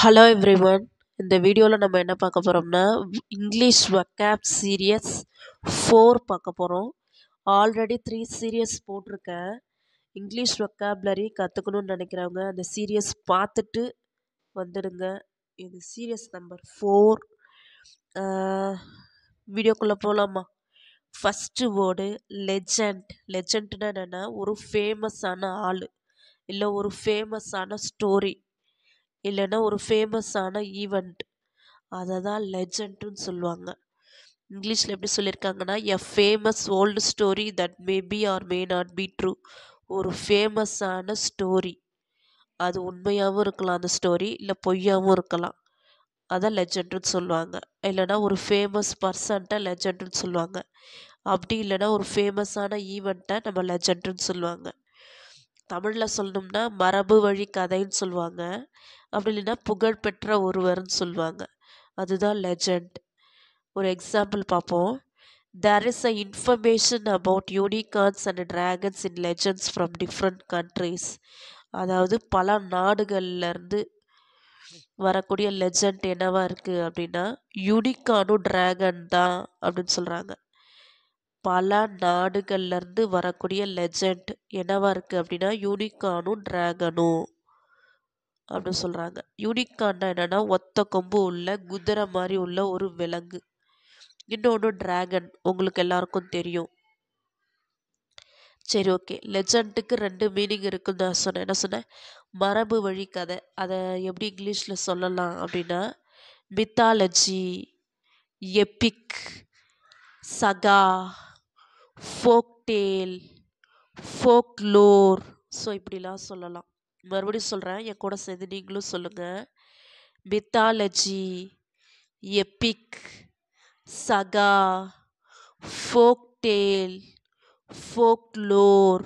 hello everyone இந்த வீடியோவில் நம்ம என்ன பார்க்க போகிறோம்னா இங்கிலீஷ் வக்கேப் சீரியஸ் ஃபோர் பார்க்க போகிறோம் ஆல்ரெடி த்ரீ சீரியஸ் போட்டிருக்கேன் இங்கிலீஷ் வக்கேப்லரி கற்றுக்கணும்னு நினைக்கிறவங்க அந்த சீரியஸ் பார்த்துட்டு வந்துடுங்க இது சீரியஸ் நம்பர் ஃபோர் வீடியோக்குள்ளே போகலாமா ஃபஸ்ட்டு வேர்டு லெஜண்ட் லெஜண்ட்னா என்னென்னா ஒரு ஃபேமஸான ஆள் இல்லை ஒரு ஃபேமஸான ஸ்டோரி இல்லைன்னா ஒரு ஃபேமஸான ஈவெண்ட் அதை தான் லெஜண்டுன்னு சொல்லுவாங்க இங்கிலீஷில் எப்படி சொல்லியிருக்காங்கன்னா a famous old story that may be or may not be true ஒரு ஃபேமஸான ஸ்டோரி அது உண்மையாகவும் இருக்கலாம் அந்த ஸ்டோரி இல்லை பொய்யாகவும் இருக்கலாம் அதான் லெஜண்ட்னு சொல்லுவாங்க இல்லைனா ஒரு ஃபேமஸ் பர்சன்ட்டை லெஜண்ட்னு சொல்லுவாங்க அப்படி இல்லைனா ஒரு ஃபேமஸான ஈவெண்ட்டை நம்ம லெஜண்ட்னு சொல்லுவாங்க தமிழில் சொல்லணும்னா மரபு வழி கதைன்னு சொல்லுவாங்க அப்படி இல்லைன்னா புகழ்பெற்ற ஒருவர்னு சொல்லுவாங்க அதுதான் லெஜண்ட் ஒரு எக்ஸாம்பிள் பார்ப்போம் there is a information about unicorns and dragons in legends from different countries அதாவது பல நாடுகள்லேருந்து வரக்கூடிய லெஜண்ட் என்னவா இருக்குது அப்படின்னா யூனிகானும் ட்ராகன் தான் அப்படின்னு சொல்கிறாங்க பல நாடுகள்லேருந்து வரக்கூடிய லெஜண்ட் என்னவா இருக்குது அப்படின்னா யூனிகானும் ட்ராகனும் அப்படின்னு சொல்கிறாங்க யூனிகார்ன்னா என்னென்னா ஒத்த கொம்பு உள்ள குதிரை மாதிரி உள்ள ஒரு விலங்கு இன்னொன்று டிராகன் உங்களுக்கு எல்லாருக்கும் தெரியும் சரி ஓகே லெஜண்ட்டுக்கு ரெண்டு மீனிங் இருக்குன்னு நான் சொன்னேன் என்ன சொன்னேன் மரபு வழி கதை அதை எப்படி இங்கிலீஷில் சொல்லலாம் அப்படின்னா மித்தாலஜி எப்பிக் சகா ஃபோக்டேல் ஃபோக்லோர் ஸோ இப்படிலாம் சொல்லலாம் மறுபடியும் சொல்கிறேன் என் கூட சேர்ந்து நீங்களும் சொல்லுங்கள் mythology epic saga folk tale folklore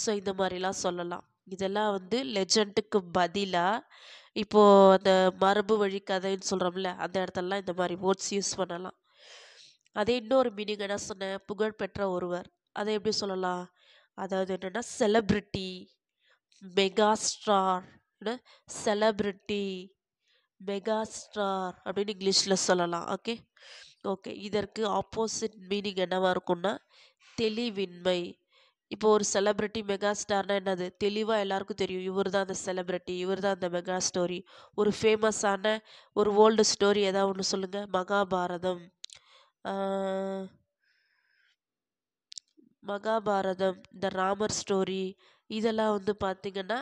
so இந்த மாதிரிலாம் சொல்லலாம் இதெல்லாம் வந்து லெஜண்டுக்கு பதிலாக இப்போது அந்த மரபு வழி கதைன்னு சொல்கிறோம்ல அந்த இடத்துலலாம் இந்த மாதிரி வேர்ட்ஸ் யூஸ் பண்ணலாம் அதே இன்னொரு மீனிங் என்ன சொன்னேன் புகழ்பெற்ற ஒருவர் அதை எப்படி சொல்லலாம் அதாவது என்னென்னா celebrity mega celebrity mega star அப்படின்னு இங்கிலீஷில் சொல்லலாம் ஓகே ஓகே இதற்கு ஆப்போசிட் மீனிங் என்னவாக இருக்கும்னா தெளிவின்மை இப்போ ஒரு செலப்ரிட்டி மெகா என்னது தெளிவாக எல்லாருக்கும் தெரியும் இவர் தான் அந்த செலப்ரிட்டி இவர் தான் அந்த மெகா ஸ்டோரி ஒரு ஃபேமஸான ஒரு ஓல்டு ஸ்டோரி ஏதாவது ஒன்று சொல்லுங்கள் மகாபாரதம் மகாபாரதம் இந்த ராமர் ஸ்டோரி இதெல்லாம் வந்து பார்த்திங்கன்னா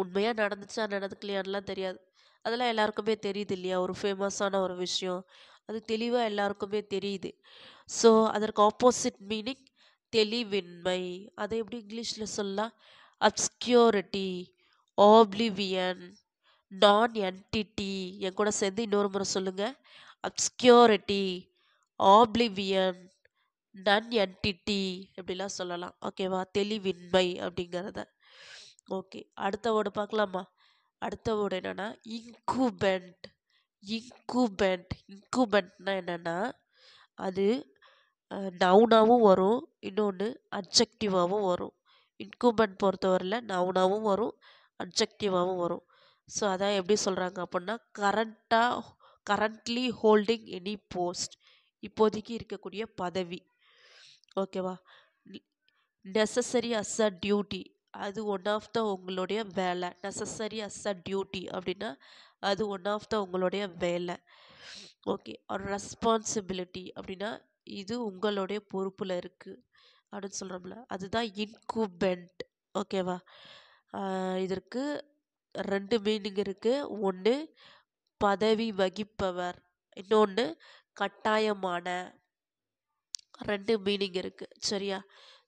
உண்மையாக நடந்துச்சா நடந்துக்கலையான்லாம் தெரியாது அதெல்லாம் எல்லாருக்குமே தெரியுது இல்லையா ஒரு ஃபேமஸான ஒரு விஷயம் அது தெளிவாக எல்லாருக்குமே தெரியுது ஸோ அதற்கு ஆப்போசிட் மீனிங் தெளிவின்மை அதை எப்படி இங்கிலீஷில் சொல்லலாம் அப்ஸ்கியூரிட்டி ஆப்லிவியன் நான் என்டிட்டி என் கூட சேர்ந்து இன்னொரு முறை சொல்லுங்கள் அப்ஸ்கியூரிட்டி ஆப்லிவியன் நன் என்டிட்டி இப்படிலாம் சொல்லலாம் ஓகேவா தெளிவின்மை அப்படிங்கிறத ஓகே அடுத்த வேர்டு பார்க்கலாமா அடுத்த வேர்டு என்னென்னா இன்குபெண்ட் இன்குபெண்ட் இன்குபெண்ட்னா என்னென்னா அது நவுனாகவும் வரும் இன்னொன்று அப்ஜெக்டிவாகவும் வரும் இன்குபெண்ட் பொறுத்தவரையில் நவுனாகவும் வரும் அப்ஜெக்டிவாகவும் வரும் ஸோ அதான் எப்படி சொல்கிறாங்க அப்படின்னா கரண்ட்டாக கரண்ட்லி ஹோல்டிங் எனி போஸ்ட் இப்போதைக்கு இருக்கக்கூடிய பதவி ஓகேவா நெசசரி அஸ் அ டியூட்டி அது ஒன் ஆஃப் த உங்களுடைய வேலை நெசசரி அஸ் அ டியூட்டி அப்படின்னா அது ஒன் ஆஃப் த உங்களுடைய வேலை ஓகே ஒரு ரெஸ்பான்சிபிலிட்டி அப்படின்னா இது உங்களுடைய பொறுப்பில் இருக்குது அப்படின்னு சொல்கிறோம்ல அதுதான் இன்குபென்ட் ஓகேவா இதற்கு ரெண்டு மீனிங் இருக்குது ஒன்று பதவி வகிப்பவர் இன்னொன்று கட்டாயமான ரெண்டு மீனிங் இருக்குது சரியா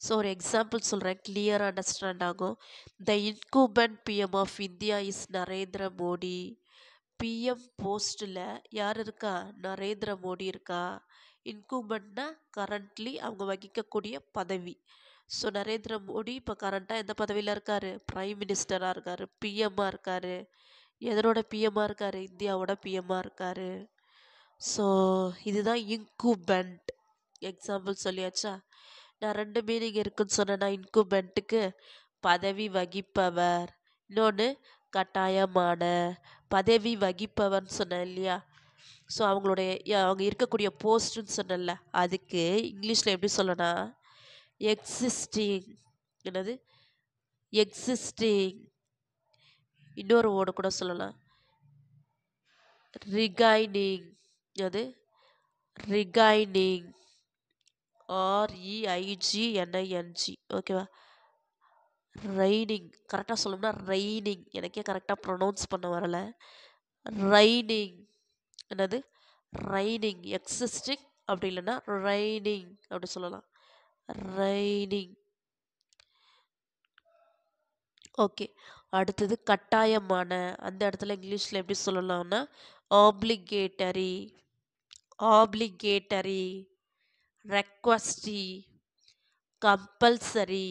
ஸோ ஒரு எக்ஸாம்பிள் சொல்கிறேன் கிளியர் அண்டர்ஸ்டாண்ட் ஆகும் the incumbent PM of India is Narendra Modi PM போஸ்ட்டில் யார் இருக்கா நரேந்திர மோடி இருக்கா இன்குபன்னா கரண்ட்லி அவங்க வகிக்கக்கூடிய பதவி ஸோ நரேந்திர மோடி இப்போ கரண்ட்டாக எந்த பதவியில் இருக்கார் ப்ரைம் மினிஸ்டராக இருக்கார் பிஎம்மாக இருக்கார் எதனோட பிஎம்மாக இருக்கார் இந்தியாவோட பிஎம்மாக இருக்கார் ஸோ இதுதான் இன்குபண்ட் எக்ஸாம்பிள் சொல்லியாச்சா நான் ரெண்டு மீனிங் இருக்குன்னு சொன்னேன்னா இன்குமெண்ட்டுக்கு பதவி வகிப்பவர் இன்னொன்று கட்டாயமான பதவி வகிப்பவர்னு சொன்னேன் இல்லையா ஸோ அவங்களுடைய அவங்க இருக்கக்கூடிய போஸ்ட்டுன்னு சொன்னேன்ல அதுக்கு இங்கிலீஷில் எப்படி சொல்லனா எக்ஸிஸ்டிங் என்னது எக்ஸிஸ்டிங் இன்னொரு ஓடு கூட சொல்லலாம் ரிகைனிங் அது ரிகைனிங் ஆர்இஐஜிஎன்ஐஎன்ஜி ஓகேவா ரைனிங் கரெக்டாக சொல்லணும்னா ரைனிங் எனக்கே கரெக்டாக ப்ரொனவுன்ஸ் பண்ண வரல ரைனிங் என்னது ரைனிங் எக்ஸிஸ்டிங் அப்படி இல்லைன்னா ரைனிங் அப்படி சொல்லலாம் ரைனிங் ஓகே அடுத்தது கட்டாயமான அந்த இடத்துல இங்கிலீஷில் எப்படி சொல்லலாம்னா obligatory obligatory requisite compulsory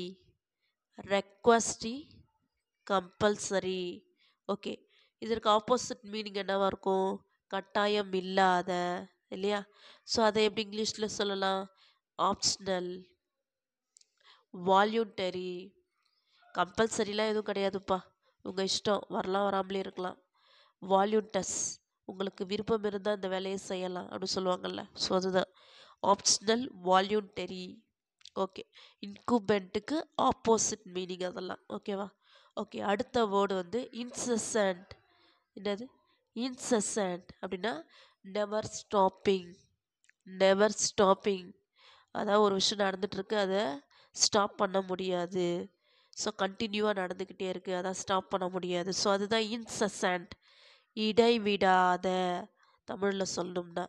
requisite compulsory okay இதற்கு ஆப்போசிட் மீனிங் என்னவாக இருக்கும் கட்டாயம் இல்லாத இல்லையா ஸோ அதை எப்படி இங்கிலீஷில் சொல்லலாம் ஆப்ஷனல் வால்யூண்டரி கம்பல்சரிலாம் எதுவும் கிடையாதுப்பா உங்கள் இஷ்டம் வரலாம் வராமலே இருக்கலாம் வால்யூண்டஸ் உங்களுக்கு விருப்பம் இருந்தால் இந்த வேலையை செய்யலாம் அப்படின்னு சொல்லுவாங்கள்ல ஸோ அதுதான் ஆப்ஷனல் வால்யூன்டரி ஓகே இன்குபெண்ட்டுக்கு ஆப்போசிட் மீனிங் அதெல்லாம் ஓகேவா ஓகே அடுத்த வேர்டு வந்து இன்சசண்ட் என்னது இன்சசன்ட் அப்படின்னா நெவர் ஸ்டாப்பிங் நெவர் ஸ்டாப்பிங் அதாவது ஒரு விஷயம் நடந்துகிட்ருக்கு அதை ஸ்டாப் பண்ண முடியாது ஸோ கண்டினியூவாக நடந்துக்கிட்டே இருக்குது அதான் ஸ்டாப் பண்ண முடியாது ஸோ அதுதான் இன்சசன்ட் இடைவிடாத தமிழில் சொல்லணும்னா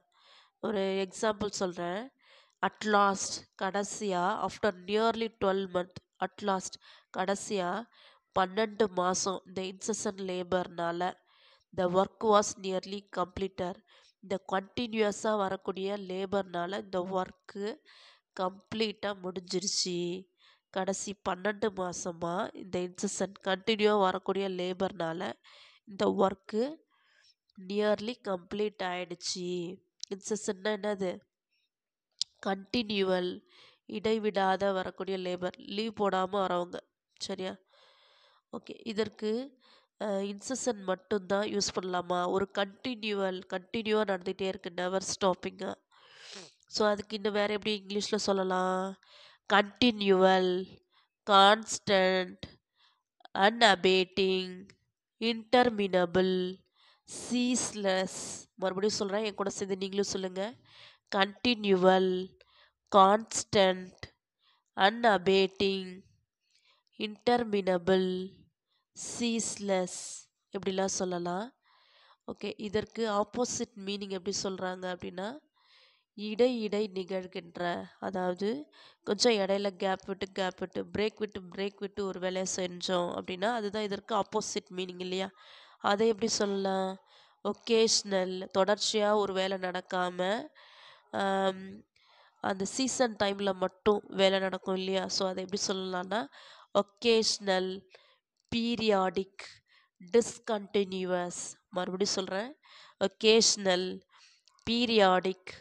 ஒரு எக்ஸாம்பிள் சொல்கிறேன் அட்லாஸ்ட் கடைசியாக after nearly twelve month at last கடைசியாக பன்னெண்டு மாதம் இந்த இன்செசன் லேபர்னால் the work was nearly completed இந்த கண்டினியூஸாக வரக்கூடிய லேபர்னால் இந்த ஒர்க்கு கம்ப்ளீட்டாக முடிஞ்சிருச்சு கடைசி பன்னெண்டு மாதமாக இந்த இன்செசன் கண்டினியூவாக வரக்கூடிய லேபர்னால் இந்த ஒர்க்கு நியர்லி கம்ப்ளீட் ஆயிடுச்சு இன்செசன்ட்னா என்னது கண்டினியூவல் இடைவிடாத வரக்கூடிய லேபர் லீவ் போடாமல் வரவங்க சரியா ஓகே இதற்கு இன்செசன் மட்டும்தான் யூஸ் பண்ணலாமா ஒரு கண்டினியூவல் கண்டினியூவாக நடந்துகிட்டே இருக்குது நெவர் ஸ்டாப்பிங்காக ஸோ அதுக்கு இன்னும் வேறு எப்படி இங்கிலீஷில் சொல்லலாம் continual constant unabating interminable ceaseless மறுபடியும் சொல்கிறேன் என் கூட சேர்ந்து நீங்களும் சொல்லுங்கள் continual constant unabating interminable ceaseless எப்படிலாம் சொல்லலாம் ஓகே இதற்கு ஆப்போசிட் மீனிங் எப்படி சொல்கிறாங்க அப்படின்னா இடை இடை நிகழ்கின்ற அதாவது கொஞ்சம் இடையில கேப் விட்டு கேப் விட்டு பிரேக் விட்டு பிரேக் விட்டு ஒரு வேலையை செஞ்சோம் அப்படின்னா அதுதான் இதற்கு ஆப்போசிட் மீனிங் இல்லையா அதை எப்படி சொல்லலாம் ஒகேஷ்னல் தொடர்ச்சியாக ஒரு வேலை நடக்காமல் அந்த சீசன் டைமில் மட்டும் வேலை நடக்கும் இல்லையா ஸோ அதை எப்படி சொல்லலாம்னா ஒகேஷ்னல் பீரியாடிக் டிஸ்கண்டினியூவஸ் மறுபடியும் சொல்கிறேன் occasional periodic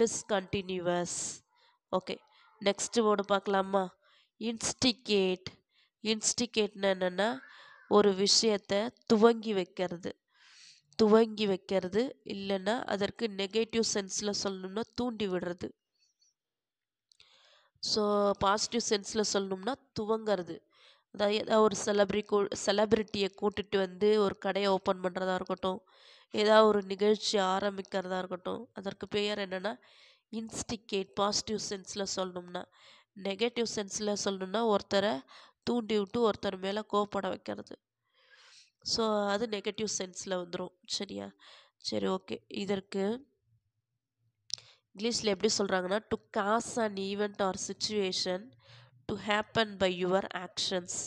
discontinuous okay next word பார்க்கலாமா இன்ஸ்டிகேட் இன்ஸ்டிகேட்னா என்னென்னா ஒரு விஷயத்த துவங்கி வைக்கிறது துவங்கி வைக்கிறது இல்லைன்னா அதற்கு நெகட்டிவ் சென்ஸில் சொல்லணும்னா தூண்டி விடுறது ஸோ பாசிட்டிவ் சென்ஸில் சொல்லணும்னா துவங்கிறது அதாவது ஒரு செலப்ரி கூ செலப்ரிட்டியை கூட்டிகிட்டு வந்து ஒரு கடையை ஓப்பன் பண்ணுறதா இருக்கட்டும் ஏதாவது ஒரு நிகழ்ச்சி ஆரம்பிக்கிறதா இருக்கட்டும் அதற்கு பெயர் என்னென்னா இன்ஸ்டிகேட் பாசிட்டிவ் சென்ஸில் சொல்லணும்னா நெகட்டிவ் சென்ஸில் சொல்லணும்னா ஒருத்தரை தூண்டி விட்டு ஒருத்தர் மேலே கோவப்பட வைக்கிறது ஸோ அது நெகட்டிவ் சென்ஸில் வந்துடும் சரியா சரி ஓகே இதற்கு இங்கிலீஷில் எப்படி சொல்கிறாங்கன்னா to cause and event or situation to happen by your actions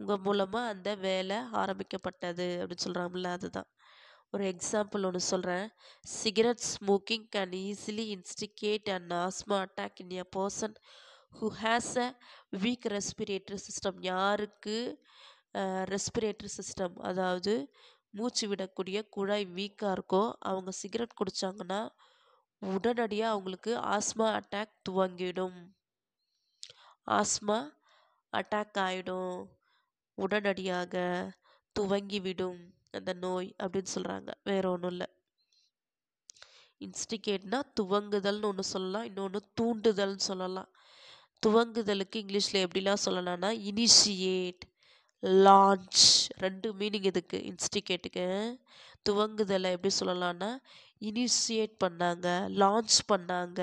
உங்கள் மூலமாக அந்த வேலை ஆரம்பிக்கப்பட்டது அப்படின்னு சொல்கிறாங்கல்ல அதுதான் ஒரு எக்ஸாம்பிள் ஒன்று சொல்கிறேன் cigarette smoking can easily instigate and asthma attack in a person who has a weak respiratory system யாருக்கு ரெஸ்பிரேட்டரி சிஸ்டம் அதாவது மூச்சு விடக்கூடிய குழாய் வீக்காக இருக்கோ அவங்க சிகரெட் குடித்தாங்கன்னா உடனடியாக அவங்களுக்கு ஆஸ்மா அட்டாக் துவங்கிடும் ஆஸ்மா அட்டாக் ஆகிடும் உடனடியாக துவங்கிவிடும் அந்த நோய் அப்படின்னு சொல்கிறாங்க வேற ஒன்றும் இல்லை இன்ஸ்டிகேட்னா துவங்குதல்னு ஒன்று சொல்லலாம் இன்னொன்று தூண்டுதல்னு சொல்லலாம் துவங்குதலுக்கு இங்கிலீஷில் எப்படிலாம் சொல்லணும்னா இனிஷியேட் லான்ச் ரெண்டு மீனிங் இதுக்கு இன்ஸ்டிகேட்டுக்கு துவங்குதலை எப்படி சொல்லலாம்னா இனிஷியேட் பண்ணாங்க லான்ச் பண்ணாங்க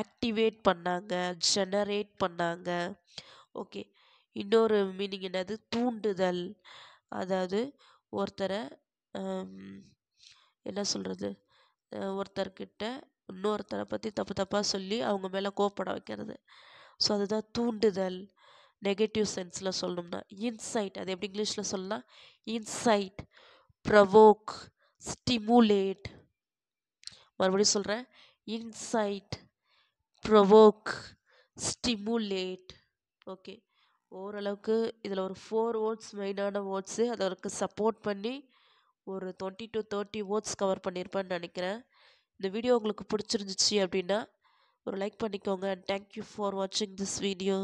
ஆக்டிவேட் பண்ணாங்க ஜெனரேட் பண்ணாங்க ஓகே இன்னொரு மீனிங் என்னது தூண்டுதல் அதாவது ஒருத்தரை என்ன சொல்கிறது ஒருத்தர்கிட்ட இன்னொருத்தரை பற்றி தப்பு தப்பாக சொல்லி அவங்க மேலே கோப்பட வைக்கிறது ஸோ அதுதான் தூண்டுதல் நெகட்டிவ் சென்ஸில் சொல்லணும்னா இன்சைட் அது எப்படி இங்கிலீஷில் சொல்லலாம் இன்சைட் ப்ரவோக் ஸ்டிமுலேட் மறுபடியும் சொல்கிறேன் இன்சைட் ப்ரவோக் ஸ்டிமுலேட் ஓகே ஓரளவுக்கு இதில் ஒரு ஃபோர் வேர்ட்ஸ் மெயினான வேர்ட்ஸு அதற்கு சப்போர்ட் பண்ணி ஒரு twenty to thirty words cover பண்ணியிருப்பேன்னு நினைக்கிறேன் இந்த வீடியோ உங்களுக்கு பிடிச்சிருந்துச்சி அப்படின்னா ஒரு லைக் பண்ணிக்கோங்க அண்ட் தேங்க்யூ ஃபார் வாட்சிங் திஸ் வீடியோ